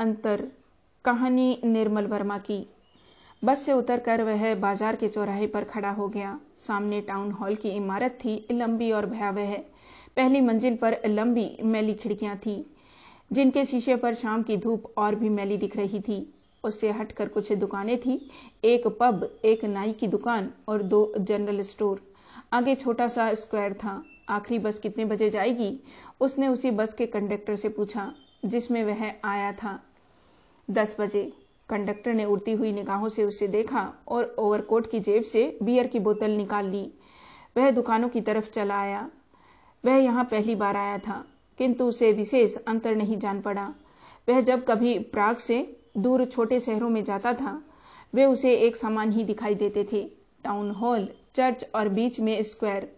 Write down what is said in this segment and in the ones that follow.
अंतर कहानी निर्मल वर्मा की बस से उतरकर वह बाजार के चौराहे पर खड़ा हो गया सामने टाउन हॉल की इमारत थी लंबी और भयावह पहली मंजिल पर लंबी मैली खिड़कियां थी जिनके शीशे पर शाम की धूप और भी मैली दिख रही थी उससे हटकर कुछ दुकानें थी एक पब एक नाई की दुकान और दो जनरल स्टोर आगे छोटा सा स्क्वायर था आखिरी बस कितने बजे जाएगी उसने उसी बस के कंडक्टर से पूछा जिसमें वह आया था दस बजे कंडक्टर ने उड़ती हुई निगाहों से उसे देखा और ओवरकोट की जेब से बियर की बोतल निकाल ली वह दुकानों की तरफ चला आया वह यहाँ पहली बार आया था किंतु उसे विशेष अंतर नहीं जान पड़ा वह जब कभी प्राग से दूर छोटे शहरों में जाता था वे उसे एक समान ही दिखाई देते थे टाउन हॉल चर्च और बीच में स्क्वायर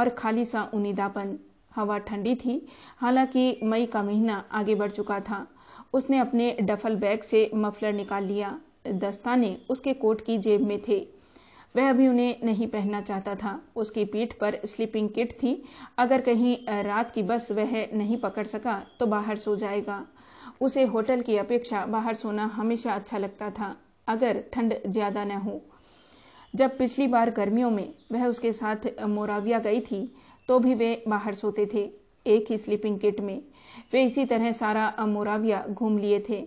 और खाली सा उनिदापन हवा ठंडी थी हालांकि मई का महीना आगे बढ़ चुका था उसने अपने डफल बैग से मफलर निकाल लिया दस्ताने उसके कोट की जेब में थे वह अभी उन्हें नहीं पहनना चाहता था उसकी पीठ पर स्लीपिंग किट थी अगर कहीं रात की बस वह नहीं पकड़ सका तो बाहर सो जाएगा उसे होटल की अपेक्षा बाहर सोना हमेशा अच्छा लगता था अगर ठंड ज्यादा न हो जब पिछली बार गर्मियों में वह उसके साथ मोराविया गई थी तो भी वे बाहर सोते थे एक ही स्लीपिंग किट में वे इसी तरह सारा अमोराविया घूम लिए थे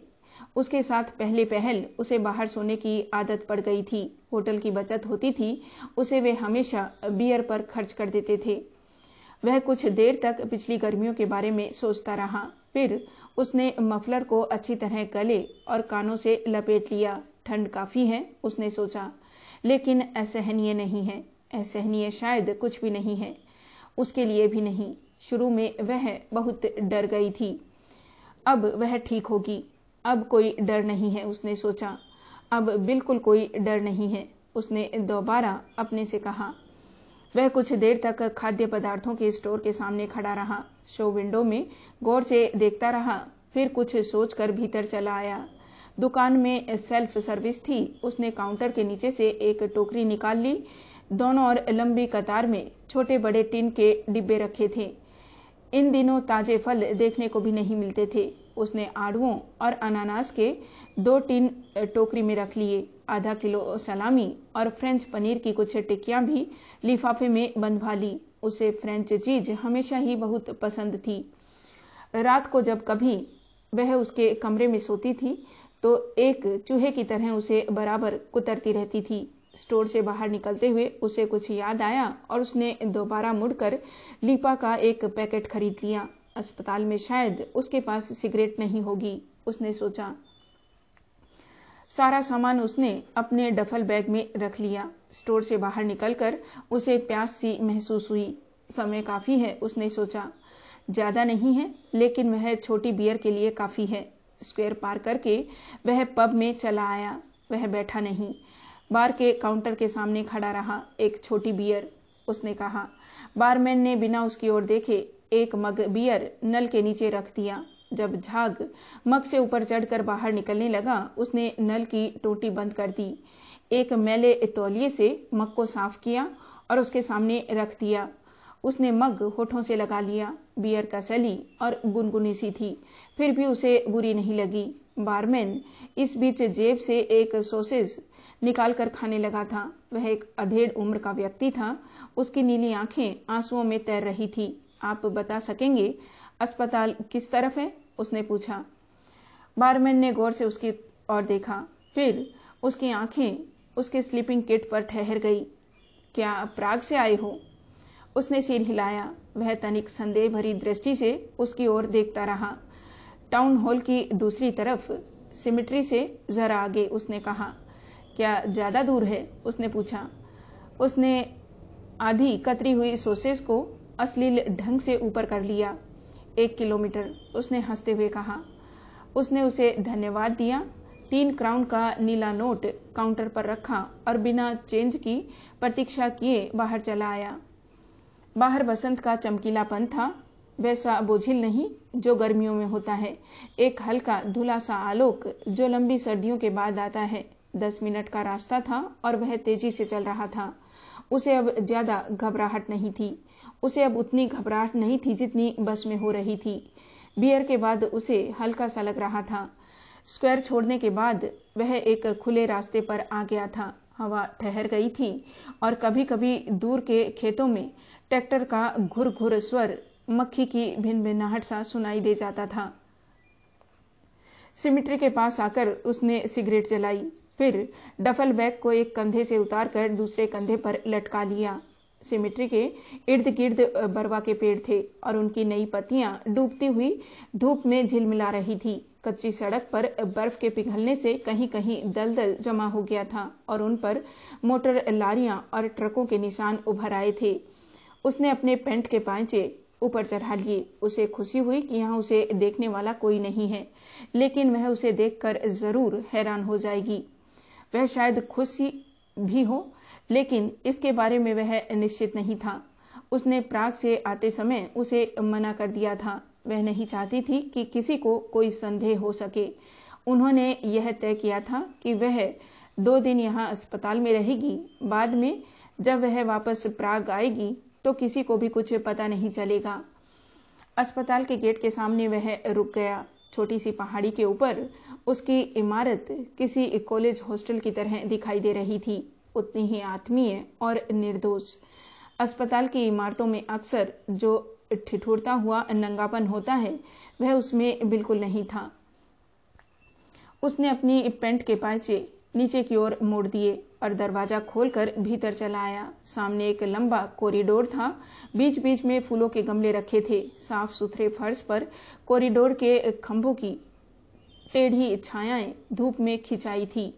उसके साथ पहले पहल उसे बाहर सोने की आदत पड़ गई थी होटल की बचत होती थी उसे वे हमेशा बियर पर खर्च कर देते थे वह कुछ देर तक पिछली गर्मियों के बारे में सोचता रहा फिर उसने मफलर को अच्छी तरह गले और कानों से लपेट लिया ठंड काफी है उसने सोचा लेकिन असहनीय नहीं है असहनीय शायद कुछ भी नहीं है उसके लिए भी नहीं शुरू में वह बहुत डर गई थी अब वह ठीक होगी अब कोई डर नहीं है उसने सोचा अब बिल्कुल कोई डर नहीं है उसने दोबारा अपने से कहा वह कुछ देर तक खाद्य पदार्थों के स्टोर के सामने खड़ा रहा शो विंडो में गौर से देखता रहा फिर कुछ सोचकर भीतर चला आया दुकान में सेल्फ सर्विस थी उसने काउंटर के नीचे से एक टोकरी निकाल ली दोनों और लंबी कतार में छोटे बड़े टिन के डिब्बे रखे थे इन दिनों ताजे फल देखने को भी नहीं मिलते थे उसने आड़ुओं और अनानास के दो टीन टोकरी में रख लिए आधा किलो सलामी और फ्रेंच पनीर की कुछ टिक्कियां भी लिफाफे में बंधवा ली उसे फ्रेंच चीज हमेशा ही बहुत पसंद थी रात को जब कभी वह उसके कमरे में सोती थी तो एक चूहे की तरह उसे बराबर कुतरती रहती थी स्टोर से बाहर निकलते हुए उसे कुछ याद आया और उसने दोबारा मुड़कर लीपा का एक पैकेट खरीद लिया अस्पताल में शायद उसके पास सिगरेट नहीं होगी उसने सोचा सारा सामान उसने अपने डफल बैग में रख लिया स्टोर से बाहर निकलकर उसे प्यास सी महसूस हुई समय काफी है उसने सोचा ज्यादा नहीं है लेकिन वह छोटी बियर के लिए काफी है स्क्वेयर पार करके वह पब में चला आया वह बैठा नहीं बार के काउंटर के सामने खड़ा रहा एक छोटी बियर उसने कहा बारमैन ने बिना उसकी ओर देखे एक मग बियर नल के नीचे रख दिया जब झाग मग से ऊपर चढ़कर बाहर निकलने लगा उसने नल की टोटी बंद कर दी एक मैले तौलिए से मग को साफ किया और उसके सामने रख दिया उसने मग होठों से लगा लिया बियर का सली और गुनगुनी सी थी फिर भी उसे बुरी नहीं लगी बारमैन इस बीच जेब से एक सोसेज निकाल कर खाने लगा था वह एक अधेड़ उम्र का व्यक्ति था उसकी नीली आंखें आंसुओं में तैर रही थी आप बता सकेंगे अस्पताल किस तरफ है उसने पूछा बारमैन ने गौर से उसकी और देखा फिर उसकी आंखें उसके स्लीपिंग किट पर ठहर गई क्या प्राग से आए हो उसने सिर हिलाया वह तनिक संदेह भरी दृष्टि से उसकी ओर देखता रहा टाउन हॉल की दूसरी तरफ सिमिट्री से जरा आगे उसने कहा क्या ज़्यादा दूर है उसने पूछा उसने आधी कतरी हुई सोसेस को अश्लील ढंग से ऊपर कर लिया एक किलोमीटर उसने हंसते हुए कहा उसने उसे धन्यवाद दिया तीन क्राउन का नीला नोट काउंटर पर रखा और बिना चेंज की प्रतीक्षा किए बाहर चला आया बाहर बसंत का चमकीलापन था वैसा बोझिल नहीं जो गर्मियों में होता है एक हल्का धुला सा आलोक जो लंबी सर्दियों के बाद आता है दस मिनट का रास्ता था और वह तेजी से चल रहा था उसे अब ज्यादा घबराहट नहीं थी उसे अब उतनी घबराहट नहीं थी जितनी बस में हो रही थी बियर के बाद उसे हल्का सा लग रहा था स्क्वायर छोड़ने के बाद वह एक खुले रास्ते पर आ गया था हवा ठहर गई थी और कभी कभी दूर के खेतों में ट्रैक्टर का घुर घुर स्वर मक्खी की भिन भिनाहट सा सुनाई दे जाता था सिमिट्री के पास आकर उसने सिगरेट जलाई फिर डफल बैग को एक कंधे से कर दूसरे कंधे पर लटका लिया सिमिट्री के इर्द गिर्द बरवा के पेड़ थे और उनकी नई पत्तियां डूबती हुई धूप में झिलमिला रही थी कच्ची सड़क पर बर्फ के पिघलने से कहीं कहीं दलदल जमा हो गया था और उन पर मोटर लारियां और ट्रकों के निशान उभर आए थे उसने अपने पेंट के पांचे ऊपर चढ़ा लिए उसे खुशी हुई कि यहाँ उसे देखने वाला कोई नहीं है लेकिन वह उसे देखकर जरूर हैरान हो जाएगी वह शायद खुशी भी हो लेकिन इसके बारे में वह निश्चित नहीं था उसने प्राग से आते समय उसे मना कर दिया था वह नहीं चाहती थी कि किसी को कोई संदेह हो सके उन्होंने यह तय किया था कि वह दो दिन यहाँ अस्पताल में रहेगी बाद में जब वह वापस प्राग आएगी तो किसी को भी कुछ पता नहीं चलेगा अस्पताल के गेट के सामने वह रुक गया छोटी सी पहाड़ी के ऊपर उसकी इमारत किसी कॉलेज हॉस्टल की तरह दिखाई दे रही थी उतनी ही आत्मीय और निर्दोष अस्पताल की इमारतों में अक्सर जो ठिठुरता हुआ नंगापन होता है वह उसमें बिल्कुल नहीं था उसने अपनी पेंट के पाचे नीचे की ओर मोड़ दिए और दरवाजा खोलकर भीतर चला आया सामने एक लंबा कॉरिडोर था बीच बीच में फूलों के गमले रखे थे साफ सुथरे फर्श पर कॉरिडोर के खंभों की टेढ़ी छायाएं धूप में खिंचाई थी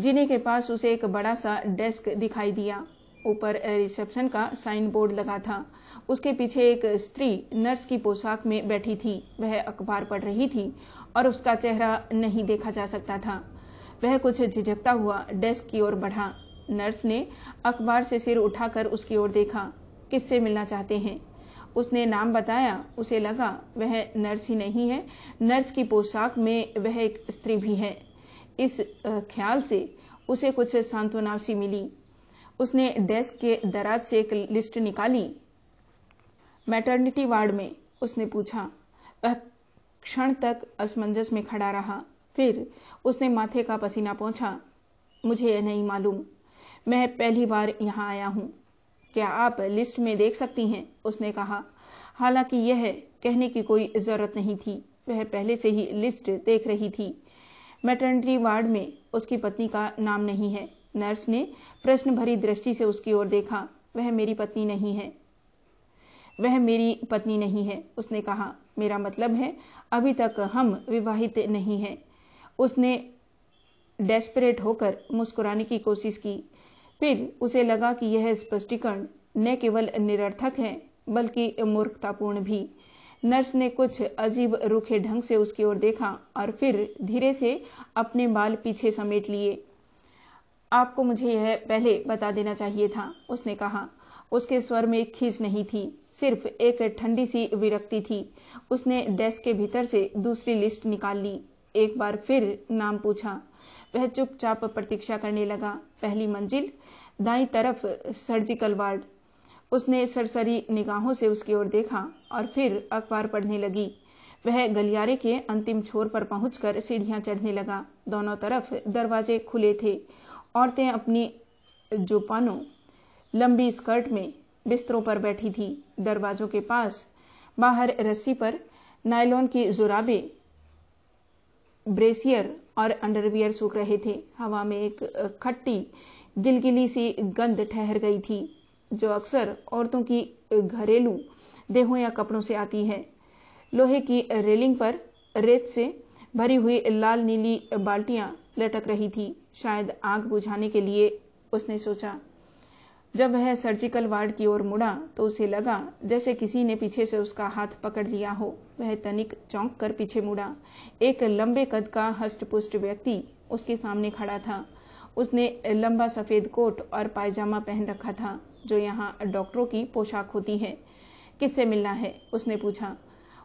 जीने के पास उसे एक बड़ा सा डेस्क दिखाई दिया ऊपर रिसेप्शन का साइन बोर्ड लगा था उसके पीछे एक स्त्री नर्स की पोशाक में बैठी थी वह अखबार पढ़ रही थी और उसका चेहरा नहीं देखा जा सकता था वह कुछ झिझकता हुआ डेस्क की ओर बढ़ा नर्स ने अखबार से सिर उठाकर उसकी ओर देखा किससे मिलना चाहते हैं उसने नाम बताया उसे लगा वह नर्स ही नहीं है नर्स की पोशाक में वह एक स्त्री भी है इस ख्याल से उसे कुछ सांत्वना सी मिली उसने डेस्क के दराज से एक लिस्ट निकाली मैटर्निटी वार्ड में उसने पूछा वह क्षण तक असमंजस में खड़ा रहा फिर उसने माथे का पसीना पहुंचा मुझे यह नहीं मालूम मैं पहली बार यहां आया हूं क्या आप लिस्ट में देख सकती हैं उसने कहा हालांकि यह कहने की कोई जरूरत नहीं थी वह पहले से ही लिस्ट देख रही थी मैटर्निटी वार्ड में उसकी पत्नी का नाम नहीं है नर्स ने प्रश्न भरी दृष्टि से उसकी ओर देखा वह मेरी पत्नी नहीं है वह मेरी पत्नी नहीं है उसने कहा मेरा मतलब है अभी तक हम विवाहित नहीं हैं उसने डेस्परेट होकर मुस्कुराने की कोशिश की फिर उसे लगा कि यह स्पष्टीकरण न केवल निरर्थक है बल्कि मूर्खतापूर्ण भी नर्स ने कुछ अजीब रूखे ढंग से उसकी ओर देखा और फिर धीरे से अपने बाल पीछे समेट लिए आपको मुझे यह पहले बता देना चाहिए था उसने कहा उसके स्वर में खींच नहीं थी सिर्फ एक ठंडी सी विरक्ति थी उसने डेस्क के भीतर से दूसरी लिस्ट निकाल ली एक बार फिर नाम पूछा वह चुपचाप प्रतीक्षा करने लगा पहली मंजिल दाई तरफ सर्जिकल वार्ड उसने सरसरी निगाहों से उसकी ओर देखा और फिर अखबार पढ़ने लगी वह गलियारे के अंतिम छोर पर पहुंचकर सीढ़ियां चढ़ने लगा दोनों तरफ दरवाजे खुले थे औरतें अपनी जोपानों लंबी स्कर्ट में बिस्तरों पर बैठी थी दरवाजों के पास बाहर रस्सी पर नायलॉन की जुराबें ब्रेसियर और अंडरवियर सूख रहे थे हवा में एक खट्टी गिलगिली सी गंध ठहर गई थी जो अक्सर औरतों की घरेलू देहों या कपड़ों से आती है लोहे की रेलिंग पर रेत से भरी हुई लाल नीली बाल्टियां लटक रही थी शायद आग बुझाने के लिए उसने सोचा जब वह सर्जिकल वार्ड की ओर मुड़ा तो उसे लगा जैसे किसी ने पीछे से उसका हाथ पकड़ लिया हो वह तनिक चौंक कर पीछे मुड़ा एक लंबे कद का हष्टपुष्ट व्यक्ति उसके सामने खड़ा था उसने लंबा सफेद कोट और पायजामा पहन रखा था जो यहाँ डॉक्टरों की पोशाक होती है किससे मिलना है उसने पूछा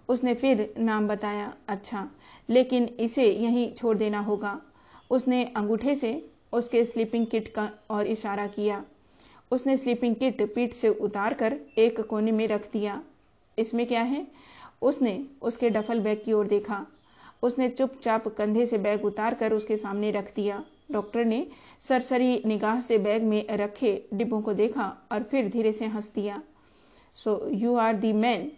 उसने फिर नाम बताया अच्छा लेकिन इसे यहीं छोड़ देना होगा उसने अंगूठे से उसके स्लीपिंग किट का और इशारा किया उसने स्लीपिंग किट पीठ से उतार कर एक कोने में रख दिया इसमें क्या है उसने उसके डफल बैग की ओर देखा उसने चुपचाप कंधे से बैग उतार कर उसके सामने रख दिया डॉक्टर ने सरसरी निगाह से बैग में रखे डिब्बों को देखा और फिर धीरे से हंस दिया so you are the man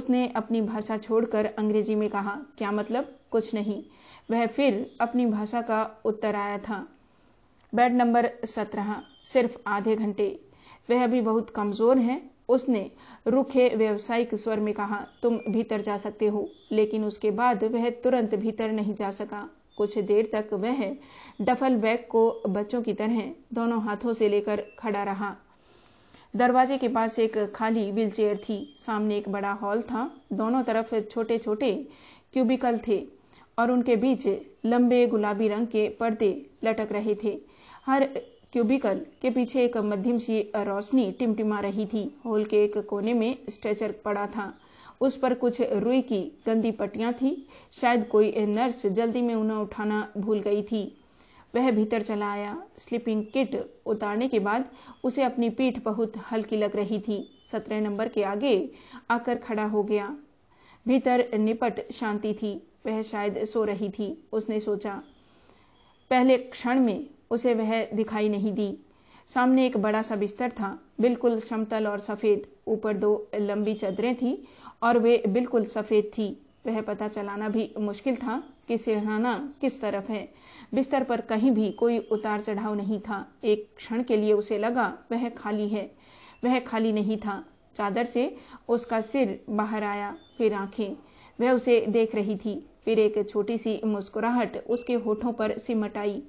उसने अपनी भाषा छोड़कर अंग्रेजी में कहा क्या मतलब कुछ नहीं वह फिर अपनी भाषा का उत्तर आया था बेड नंबर सत्रह सिर्फ आधे घंटे वह भी बहुत कमजोर है उसने रुखे व्यवसायिक स्वर में कहा तुम भीतर जा सकते हो लेकिन उसके बाद वह तुरंत भीतर नहीं जा सका कुछ देर तक वह डफल बैग को बच्चों की तरह दोनों हाथों से लेकर खड़ा रहा दरवाजे के पास एक खाली चेयर थी सामने एक बड़ा हॉल था दोनों तरफ छोटे छोटे क्यूबिकल थे और उनके बीच लंबे गुलाबी रंग के पर्दे लटक रहे थे हर क्यूबिकल के पीछे एक मध्यम सी रोशनी टिमटिमा रही थी हॉल के एक कोने में स्ट्रेचर पड़ा था उस पर कुछ रुई की गंदी पट्टियां थी शायद कोई नर्स जल्दी में उन्हें उठाना भूल गई थी वह भीतर चला आया स्लीपिंग किट उतारने के बाद उसे अपनी पीठ बहुत हल्की लग रही थी सत्रह नंबर के आगे आकर खड़ा हो गया भीतर निपट शांति थी वह शायद सो रही थी उसने सोचा पहले क्षण में उसे वह दिखाई नहीं दी सामने एक बड़ा सा बिस्तर था बिल्कुल समतल और सफेद ऊपर दो लंबी चदरें थी और वे बिल्कुल सफेद थी वह पता चलाना भी मुश्किल था कि सिरहाना किस तरफ है बिस्तर पर कहीं भी कोई उतार चढ़ाव नहीं था एक क्षण के लिए उसे लगा वह खाली है वह खाली नहीं था चादर से उसका सिर बाहर आया फिर आंखें वह उसे देख रही थी फिर एक छोटी सी मुस्कुराहट उसके होठों पर सिमट आई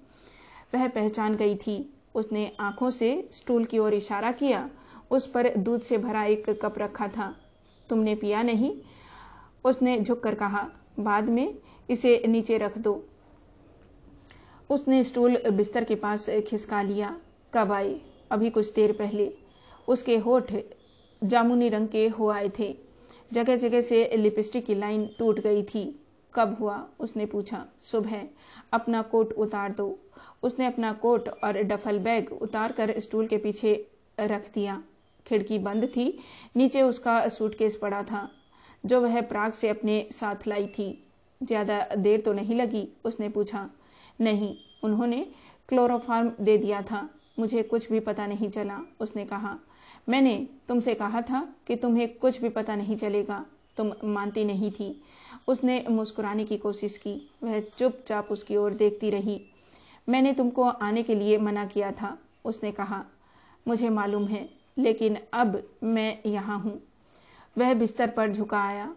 वह पहचान गई थी उसने आंखों से स्टूल की ओर इशारा किया उस पर दूध से भरा एक कप रखा था तुमने पिया नहीं उसने झुककर कहा बाद में इसे नीचे रख दो उसने स्टूल बिस्तर के पास खिसका लिया कब आए अभी कुछ देर पहले उसके होठ जामुनी रंग के हो आए थे जगह जगह से लिपस्टिक की लाइन टूट गई थी कब हुआ उसने पूछा सुबह अपना कोट उतार दो उसने अपना कोट और डफल बैग उतार कर स्टूल के पीछे रख दिया खिड़की बंद थी नीचे उसका सूटकेस पड़ा था जो वह प्राग से अपने साथ लाई थी ज्यादा देर तो नहीं लगी उसने पूछा नहीं उन्होंने क्लोरोफार्म दे दिया था मुझे कुछ भी पता नहीं चला उसने कहा मैंने तुमसे कहा था कि तुम्हें कुछ भी पता नहीं चलेगा तुम मानती नहीं थी उसने मुस्कुराने की कोशिश की वह चुपचाप उसकी ओर देखती रही मैंने तुमको आने के लिए मना किया था उसने कहा मुझे मालूम है लेकिन अब मैं यहां हूं वह बिस्तर पर झुका आया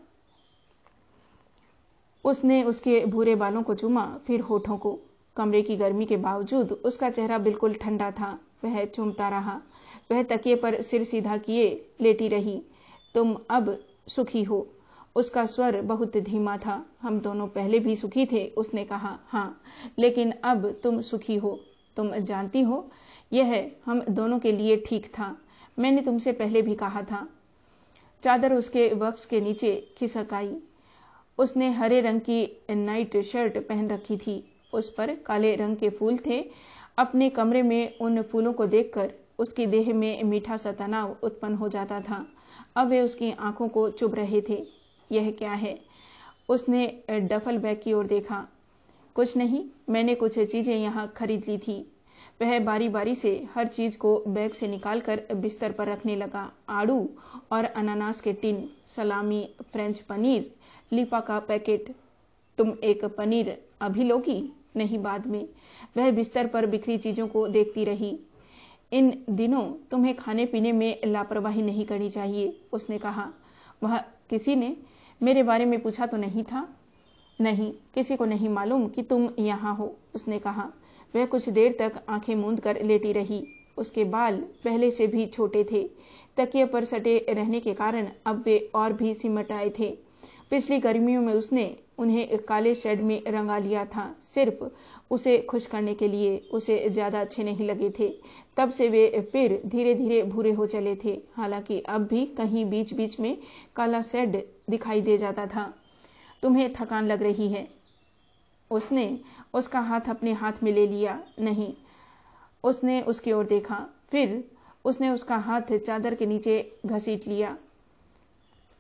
उसने उसके भूरे बालों को चूमा फिर होठों को कमरे की गर्मी के बावजूद उसका चेहरा बिल्कुल ठंडा था वह चूमता रहा वह तकिए पर सिर सीधा किए लेटी रही तुम अब सुखी हो उसका स्वर बहुत धीमा था हम दोनों पहले भी सुखी थे उसने कहा हाँ लेकिन अब तुम सुखी हो तुम जानती हो यह हम दोनों के लिए ठीक था मैंने तुमसे पहले भी कहा था चादर उसके वक्स के नीचे खिसक आई उसने हरे रंग की नाइट शर्ट पहन रखी थी उस पर काले रंग के फूल थे अपने कमरे में उन फूलों को देखकर उसकी देह में मीठा सा तनाव उत्पन्न हो जाता था अब वे उसकी आंखों को चुभ रहे थे यह क्या है उसने डफल बैग की ओर देखा कुछ नहीं मैंने कुछ चीजें यहाँ खरीद ली थी वह बारी बारी से हर चीज को बैग से निकालकर बिस्तर पर रखने लगा आड़ू और अनानास के टिन सलामी फ्रेंच पनीर लिपा का पैकेट तुम एक पनीर अभी लोगी नहीं बाद में वह बिस्तर पर बिखरी चीजों को देखती रही इन दिनों तुम्हें खाने पीने में लापरवाही नहीं करनी चाहिए उसने कहा वह किसी ने मेरे बारे में पूछा तो नहीं था नहीं किसी को नहीं मालूम कि तुम यहां हो उसने कहा वह कुछ देर तक आंखें मूंद कर लेटी रही उसके बाल पहले से भी छोटे थे तकिए पर सटे रहने के कारण अब वे और भी सिमट आए थे पिछली गर्मियों में उसने उन्हें काले शेड में रंगा लिया था सिर्फ उसे खुश करने के लिए उसे ज्यादा अच्छे नहीं लगे थे तब से वे फिर धीरे धीरे भूरे हो चले थे हालांकि अब भी कहीं बीच बीच में काला शेड दिखाई दे जाता था तुम्हें थकान लग रही है उसने उसका हाथ अपने हाथ में ले लिया नहीं उसने उसकी ओर देखा फिर उसने उसका हाथ चादर के नीचे घसीट लिया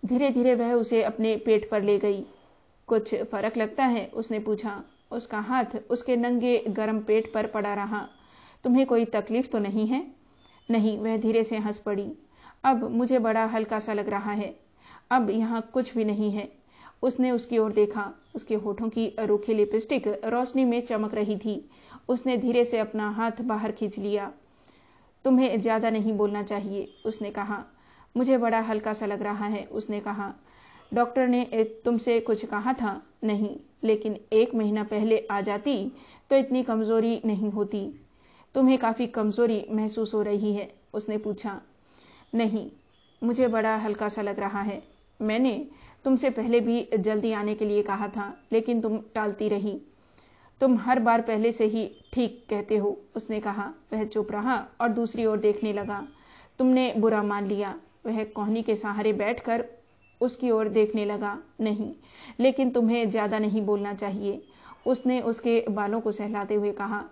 धीरे धीरे वह उसे अपने पेट पर ले गई कुछ फर्क लगता है उसने पूछा उसका हाथ उसके नंगे गर्म पेट पर पड़ा रहा तुम्हें कोई तकलीफ तो नहीं है नहीं वह धीरे से हंस पड़ी अब मुझे बड़ा हल्का सा लग रहा है अब यहाँ कुछ भी नहीं है उसने उसकी ओर देखा उसके होठों की रूखी लिपस्टिक रोशनी में चमक रही थी उसने धीरे से अपना हाथ बाहर खींच लिया तुम्हें ज्यादा नहीं बोलना चाहिए उसने कहा मुझे बड़ा हल्का सा लग रहा है उसने कहा डॉक्टर ने तुमसे कुछ कहा था नहीं लेकिन एक महीना पहले आ जाती तो इतनी कमजोरी नहीं होती तुम्हें काफी कमजोरी महसूस हो रही है उसने पूछा नहीं मुझे बड़ा हल्का सा लग रहा है मैंने तुमसे पहले भी जल्दी आने के लिए कहा था लेकिन तुम टालती रही तुम हर बार पहले से ही ठीक कहते हो उसने कहा वह चुप रहा और दूसरी ओर देखने लगा तुमने बुरा मान लिया वह कोहनी के सहारे बैठकर उसकी ओर देखने लगा नहीं लेकिन तुम्हें ज्यादा नहीं बोलना चाहिए उसने उसके बालों को सहलाते हुए कहा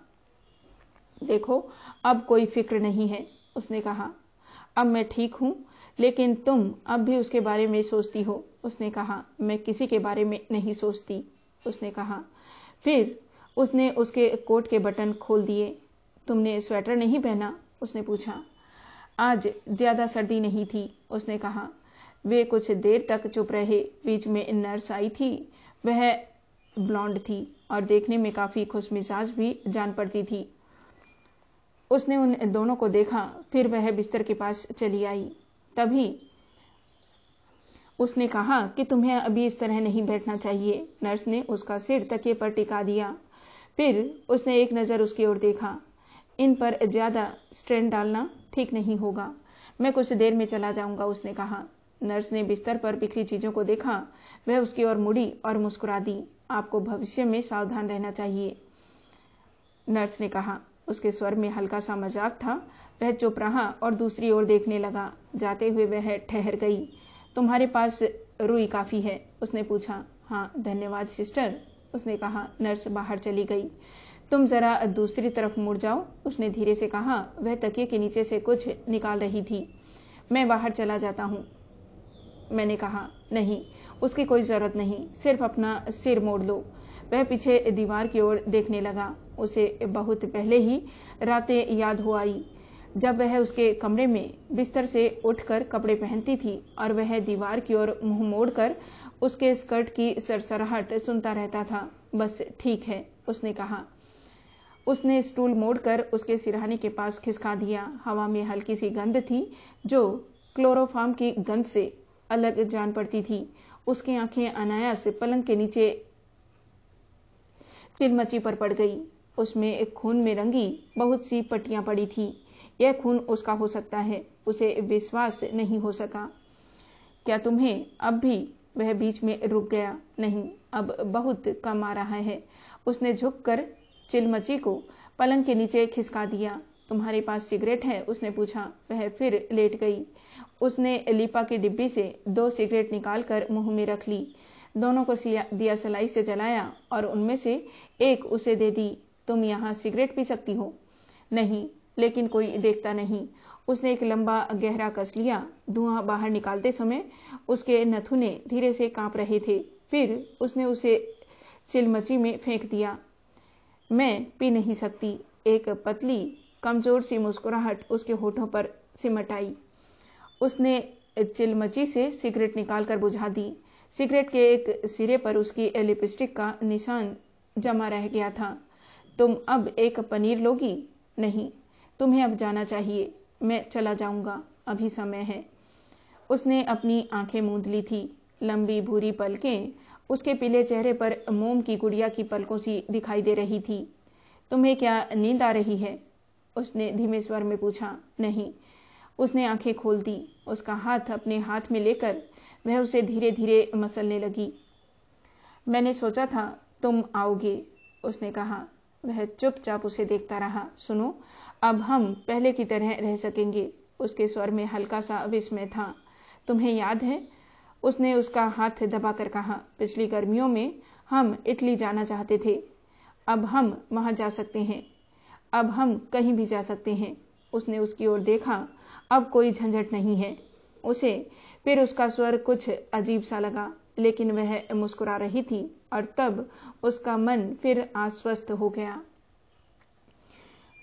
देखो अब कोई फिक्र नहीं है उसने कहा अब मैं ठीक हूं लेकिन तुम अब भी उसके बारे में सोचती हो उसने कहा मैं किसी के बारे में नहीं सोचती उसने कहा फिर उसने उसके कोट के बटन खोल दिए तुमने स्वेटर नहीं पहना उसने पूछा आज ज्यादा सर्दी नहीं थी उसने कहा वे कुछ देर तक चुप रहे बीच में नर्स आई थी वह ब्लॉन्ड थी और देखने में काफी खुश मिजाज भी जान पड़ती थी उसने उन दोनों को देखा फिर वह बिस्तर के पास चली आई तभी उसने कहा कि तुम्हें अभी इस तरह नहीं बैठना चाहिए नर्स ने उसका सिर तकिए पर टिका दिया फिर उसने एक नज़र उसकी ओर देखा इन पर ज़्यादा स्ट्रेन डालना ठीक नहीं होगा मैं कुछ देर में चला जाऊंगा उसने कहा नर्स ने बिस्तर पर बिखरी चीज़ों को देखा वह उसकी ओर मुड़ी और मुस्कुरा दी आपको भविष्य में सावधान रहना चाहिए नर्स ने कहा उसके स्वर में हल्का सा मजाक था वह चुप रहा और दूसरी ओर देखने लगा जाते हुए वह ठहर गई तुम्हारे पास रुई काफी है उसने पूछा हाँ धन्यवाद सिस्टर उसने कहा नर्स बाहर चली गई तुम जरा दूसरी तरफ मुड़ जाओ उसने धीरे से कहा वह तकिए के नीचे से कुछ निकाल रही थी मैं बाहर चला जाता हूँ मैंने कहा नहीं उसकी कोई ज़रूरत नहीं सिर्फ अपना सिर मोड़ लो वह पीछे दीवार की ओर देखने लगा उसे बहुत पहले ही रातें याद हो आई जब वह उसके कमरे में बिस्तर से उठकर कपड़े पहनती थी और वह दीवार की ओर मुंह मोड़कर उसके स्कर्ट की सरसराहट सुनता रहता था बस ठीक है उसने कहा उसने स्टूल मोड़कर उसके सिरहाने के पास खिसका दिया हवा में हल्की सी गंध थी जो क्लोरोफार्म की गंध से अलग जान पड़ती थी उसकी आंखें अनायास पलंग के नीचे चिलमची पर पड़ गई उसमें खून में रंगी बहुत सी पट्टियां पड़ी थी यह खून उसका हो सकता है उसे विश्वास नहीं हो सका क्या तुम्हें अब भी वह बीच में रुक गया नहीं अब बहुत कम आ रहा है उसने झुककर चिलमची को पलंग के नीचे खिसका दिया तुम्हारे पास सिगरेट है उसने पूछा वह फिर लेट गई उसने लिपा की डिब्बी से दो सिगरेट निकालकर मुंह में रख ली दोनों को दिया सलाई से जलाया और उनमें से एक उसे दे दी तुम यहाँ सिगरेट पी सकती हो नहीं लेकिन कोई देखता नहीं उसने एक लंबा गहरा कस लिया धुआं बाहर निकालते समय उसके नथुने धीरे से कांप रहे थे फिर उसने उसे चिलमची में फेंक दिया मैं पी नहीं सकती एक पतली कमजोर सी मुस्कुराहट उसके होठों पर सिमट आई उसने चिलमची से सिगरेट निकालकर बुझा दी सिगरेट के एक सिरे पर उसकी लिपस्टिक का निशान जमा रह गया था तुम अब एक पनीर लोगी नहीं तुम्हें अब जाना चाहिए मैं चला जाऊंगा अभी समय है उसने अपनी आंखें मूंद ली थी लंबी भूरी पलकें उसके पीले चेहरे पर मोम की गुड़िया की पलकों सी दिखाई दे रही थी तुम्हें क्या नींद आ रही है उसने धीमे स्वर में पूछा नहीं उसने आंखें खोल दी उसका हाथ अपने हाथ में लेकर वह उसे धीरे धीरे मसलने लगी मैंने सोचा था तुम आओगे उसने कहा वह चुपचाप उसे देखता रहा सुनो अब हम पहले की तरह रह सकेंगे उसके स्वर में हल्का सा विस्मय था तुम्हें याद है उसने उसका हाथ दबाकर कहा पिछली गर्मियों में हम इटली जाना चाहते थे अब हम वहां जा सकते हैं अब हम कहीं भी जा सकते हैं उसने उसकी ओर देखा अब कोई झंझट नहीं है उसे फिर उसका स्वर कुछ अजीब सा लगा लेकिन वह मुस्कुरा रही थी और तब उसका मन फिर आश्वस्त हो गया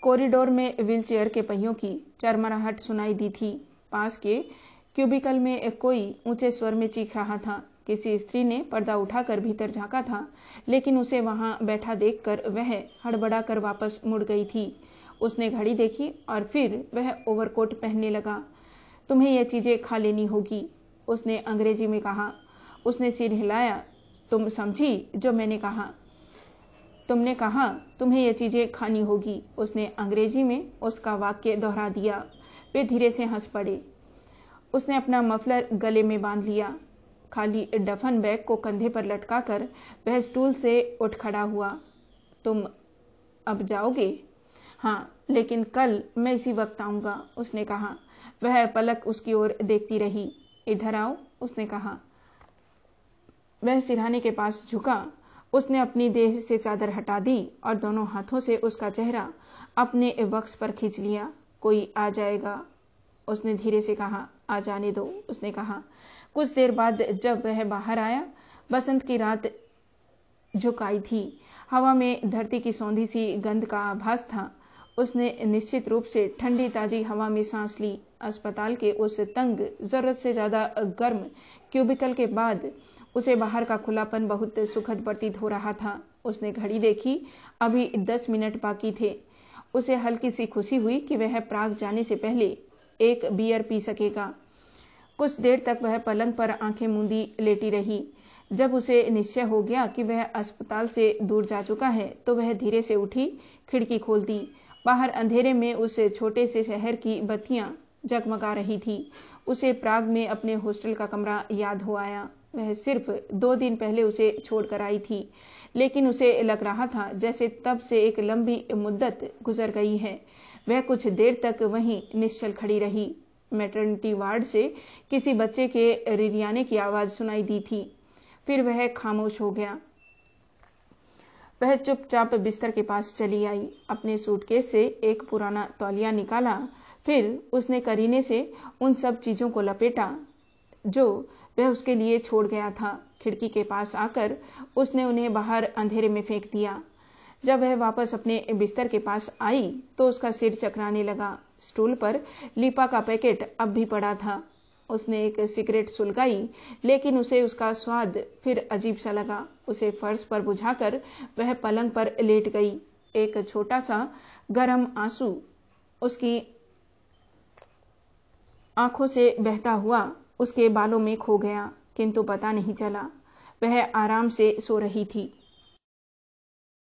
कॉरिडोर में व्हीलचेयर के पहियों की चरमराहट सुनाई दी थी पास के क्यूबिकल में कोई ऊंचे स्वर में चीख रहा था किसी स्त्री ने पर्दा उठाकर भीतर झांका था लेकिन उसे वहां बैठा देखकर वह हड़बड़ा कर वापस मुड़ गई थी उसने घड़ी देखी और फिर वह ओवरकोट पहनने लगा तुम्हें यह चीजें खा लेनी होगी उसने अंग्रेजी में कहा उसने सिर हिलाया तुम समझी जो मैंने कहा तुमने कहा तुम्हें ये चीजें खानी होगी उसने अंग्रेजी में उसका वाक्य दोहरा दिया वे धीरे से हंस पड़े उसने अपना मफलर गले में बांध लिया खाली डफन बैग को कंधे पर लटकाकर वह स्टूल से उठ खड़ा हुआ तुम अब जाओगे हाँ लेकिन कल मैं इसी वक्त आऊंगा उसने कहा वह पलक उसकी ओर देखती रही इधर आओ उसने कहा वह सिरहाने के पास झुका उसने अपनी देह से चादर हटा दी और दोनों हाथों से उसका चेहरा अपने वक्स पर खींच लिया कोई आ जाएगा उसने धीरे से कहा आ जाने दो उसने कहा कुछ देर बाद जब वह बाहर आया बसंत की रात झुकाई थी हवा में धरती की सौंधी सी गंध का आभास था उसने निश्चित रूप से ठंडी ताजी हवा में सांस ली अस्पताल के उस तंग जरूरत से ज्यादा गर्म क्यूबिकल के बाद उसे बाहर का खुलापन बहुत सुखद प्रतीत हो रहा था उसने घड़ी देखी अभी दस मिनट बाकी थे उसे हल्की सी खुशी हुई कि वह प्राग जाने से पहले एक बियर पी सकेगा कुछ देर तक वह पलंग पर आंखें मूंदी लेटी रही जब उसे निश्चय हो गया कि वह अस्पताल से दूर जा चुका है तो वह धीरे से उठी खिड़की खोल दी बाहर अंधेरे में उस छोटे से शहर की बत्तियां जगमगा रही थी उसे प्राग में अपने हॉस्टल का कमरा याद हो आया वह सिर्फ दो दिन पहले उसे छोड़कर आई थी लेकिन उसे लग रहा था जैसे तब से एक लंबी मुद्दत गुजर गई है वह कुछ देर तक वहीं निश्चल खड़ी रही मैटरनिटी वार्ड से किसी बच्चे के रिरियाने की आवाज सुनाई दी थी फिर वह खामोश हो गया वह चुपचाप बिस्तर के पास चली आई अपने सूटकेस से एक पुराना तौलिया निकाला फिर उसने करीने से उन सब चीजों को लपेटा जो वह उसके लिए छोड़ गया था खिड़की के पास आकर उसने उन्हें बाहर अंधेरे में फेंक दिया जब वह वापस अपने बिस्तर के पास आई तो उसका सिर चकराने लगा स्टूल पर लीपा का पैकेट अब भी पड़ा था उसने एक सिगरेट सुलगाई लेकिन उसे उसका स्वाद फिर अजीब सा लगा उसे फर्श पर बुझाकर वह पलंग पर लेट गई एक छोटा सा गरम आंसू उसकी आंखों से बहता हुआ उसके बालों में खो गया किंतु पता नहीं चला वह आराम से सो रही थी